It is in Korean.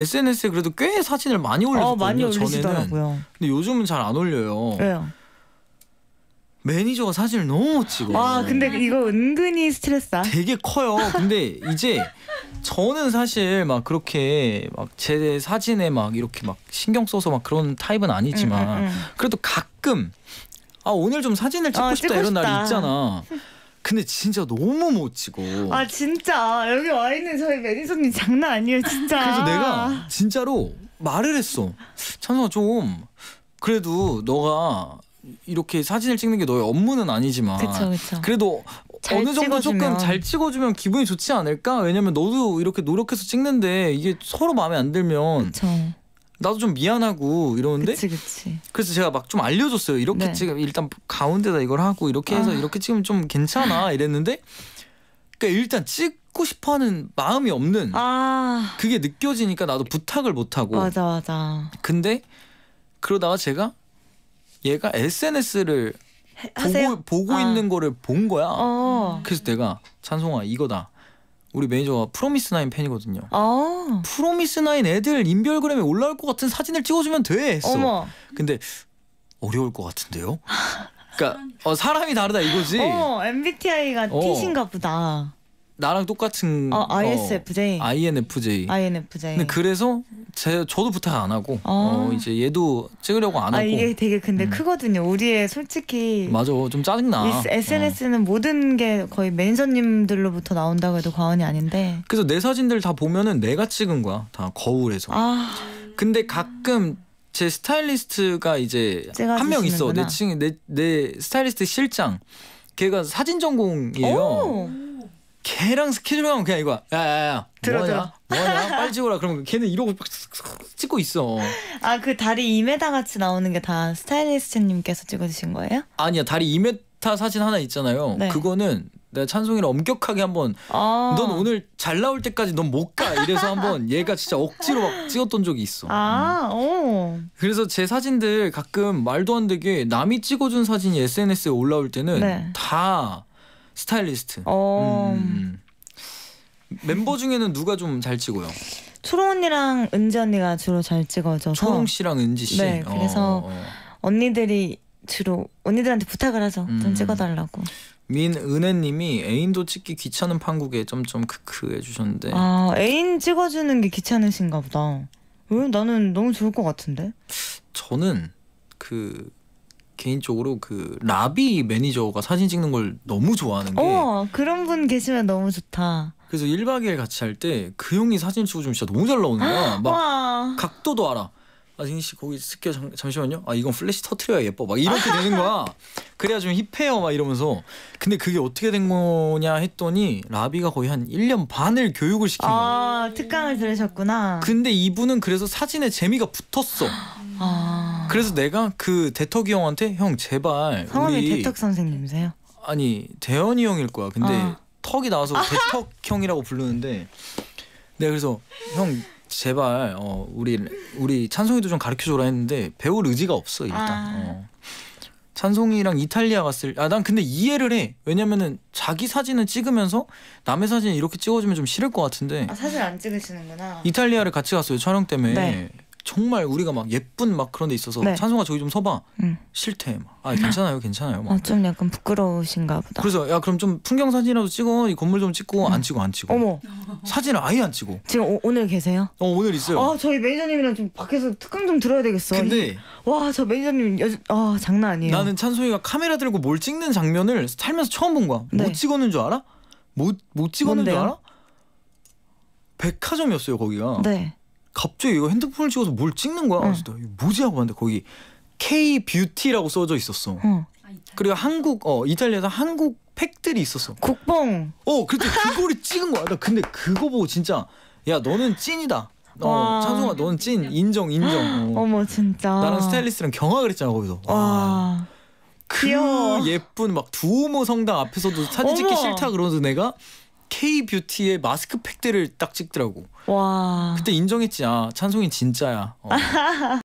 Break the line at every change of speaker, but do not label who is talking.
SNS에 그래도 꽤 사진을 많이 올렸거든요. 어, 많이 올리시더라고요. 근데 요즘은 잘 안 올려요. 왜요? 매니저가 사진을 너무 찍어. 아 근데 이거
은근히 스트레스다.
되게 커요. 근데 이제 저는 사실 막 그렇게 막 제 사진에 막 이렇게 막 신경 써서 막 그런 타입은 아니지만 음, 음, 음. 그래도 가끔 아 오늘 좀 사진을 찍고 어, 싶다 찍고 이런 날이 있잖아. 근데 진짜 너무 못 치고. 아
진짜 여기 와 있는 저희 매니저님 장난 아니에요 진짜. 그래서 내가
진짜로 말을 했어. 찬성아 좀 그래도 너가 이렇게 사진을 찍는 게 너의 업무는 아니지만 그쵸, 그쵸. 그래도 어느 정도 찍어주면. 조금 잘 찍어주면 기분이 좋지 않을까? 왜냐면 너도 이렇게 노력해서 찍는데 이게 서로 마음에 안 들면 그쵸. 나도 좀 미안하고 이러는데 그치, 그치. 그래서 제가 막 좀 알려줬어요 이렇게 네. 지금 일단 가운데다 이걸 하고 이렇게 해서 아. 이렇게 지금 좀 괜찮아 아. 이랬는데 그러니까 일단 찍고 싶어하는 마음이 없는 아. 그게 느껴지니까 나도 부탁을 못하고 맞아
맞아
근데 그러다가 제가 얘가 SNS를 보고, 보고 아. 있는 거를 본 거야 어. 그래서 내가 찬송아 이거다 우리 매니저가 프로미스나인 팬이거든요. 아. 프로미스나인 애들 인별그램에 올라올 것 같은 사진을 찍어주면 돼 했어. 어머. 근데 어려울 것 같은데요? 그러니까 어, 사람이 다르다 이거지. 어
MBTI가 어. T신가 보다.
나랑 똑같은 어, ISFJ. 어, INFJ.
INFJ. 근데
그래서 제 저도 부탁 안 하고 어. 어, 이제 얘도 찍으려고 안 아, 하고. 이게
되게 근데 음. 크거든요. 우리의 솔직히 맞아.
어, 좀 짜증나. SNS는
어. 모든 게 거의 매니저님들로부터 나온다고 해도 과언이 아닌데.
그래서 내 사진들 다 보면은 내가 찍은 거야. 다 거울에서. 아. 근데 가끔 제 스타일리스트가 이제 한 명 있어. 내 친구 내내 스타일리스트 실장. 걔가 사진 전공이에요. 오. 걔랑 스케줄 하면 그냥 이거 야야야 들어줘 뭐냐 빨리 찍어라 그러면 걔는 이러고 찍고 있어
아 그 다리 2m 같이 나오는 게 다 스타일리스트님께서 찍어주신 거예요?
아니야 다리 2m 사진 하나 있잖아요 네. 그거는 내가 찬송이를 엄격하게 한번 아넌 오늘 잘 나올 때까지 넌 못가 이래서 한번 얘가 진짜 억지로 막 찍었던 적이 있어 아
음.
그래서 제 사진들 가끔 말도 안 되게 남이 찍어준 사진이 SNS에 올라올 때는 네. 다 스타일리스트.
어.
음. 멤버 중에는 누가 좀 잘 찍어요?
초롱 언니랑 은지 언니가 주로 잘 찍어줘서 초롱 씨랑 은지 씨. 네, 그래서 어. 어, 어. 언니들이 주로 언니들한테 부탁을 하죠. 음. 좀 찍어달라고.
민은혜님이 애인도 찍기 귀찮은 판국에 점점 크크 해주셨는데.
아 애인 찍어주는 게 귀찮으신가 보다. 왜 나는 너무 좋을 것 같은데.
저는 그 개인적으로 그 라비 매니저가 사진 찍는 걸 너무 좋아하는 게
어, 그런 분 계시면 너무 좋다.
그래서 1박 2일 같이 할 때 그 형이 사진 찍어 주면 진짜 너무 잘 나오는 거야. 막 각도도 알아. 아 진희 씨 거기 쓸게 잠, 시만요아 이건 플래시 터트려야 예뻐 막 이렇게 되는 거야 그래야 좀 힙해요 막 이러면서 근데 그게 어떻게 된 거냐 했더니 라비가 거의 한 1년 반을 교육을 시킨 거야 아
특강을 들으셨구나 근데
이분은 그래서 사진에 재미가 붙었어 그래서 내가 그 대턱이 형한테 형 제발 성함이 우리... 대턱
선생님이세요?
아니 대현이 형일 거야. 근데 어. 턱이 나와서 아. 대턱 형이라고 부르는데 내가 그래서 형 제발 어, 우리 우리 찬송이도 좀 가르쳐 줘라 했는데 배울 의지가 없어 일단.
아. 어.
찬송이랑 이탈리아 갔을 아 난 근데 이해를 해 왜냐면은 자기 사진을 찍으면서 남의 사진 이렇게 찍어주면 좀 싫을 것 같은데 아, 사진
안 찍으시는구나
이탈리아를 같이 갔어요 촬영 때문에 네. 정말 우리가 막 예쁜 막 그런 데 있어서 네. 찬송아 저기 좀 서봐 음. 싫대 막. 아 괜찮아요 괜찮아요 막.
아, 약간 부끄러우신가 보다
그래서 야 그럼 좀 풍경 사진이라도 찍어 이
건물 좀 찍고 음. 안 찍고 안 찍고 어머 사진을 아예 안찍어 지금 오, 오늘 계세요? 어 오늘 있어요 아 저희 매니저님이랑 좀 밖에서 특강 좀 들어야 되겠어 근데 와 저 매니저님 여아 장난 아니에요 나는
찬송이가 카메라 들고 뭘
찍는 장면을 살면서 처음 본 거야 네. 못 찍었는 줄 알아?
뭐못 찍었는 뭔데요? 줄 알아? 백화점이었어요 거기가 네 갑자기 이거 핸드폰을 찍어서 뭘 찍는 거야. 응. 그래서 이거 뭐지 하고 봤는데 거기 K 뷰티라고 써져 있었어. 응. 아, 그리고 한국 어 이탈리아에서 한국 팩들이 있었어. 국뽕. 어 그때 그거 찍은 거야. 나 근데 그거 보고 진짜 야 너는 찐이다. 어, 찬송아 너는 찐 인정 인정. 어.
머 진짜. 나랑
스타일리스트랑 경악을 했잖아 거기서.
와. 와. 아.
그 귀여워. 예쁜 막 두오모 성당 앞에서도 사진 찍기 싫다 그러면서 내가 K 뷰티의 마스크 팩대를 딱 찍더라고.
와.
그때 인정했지. 아, 찬송이 진짜야.
어.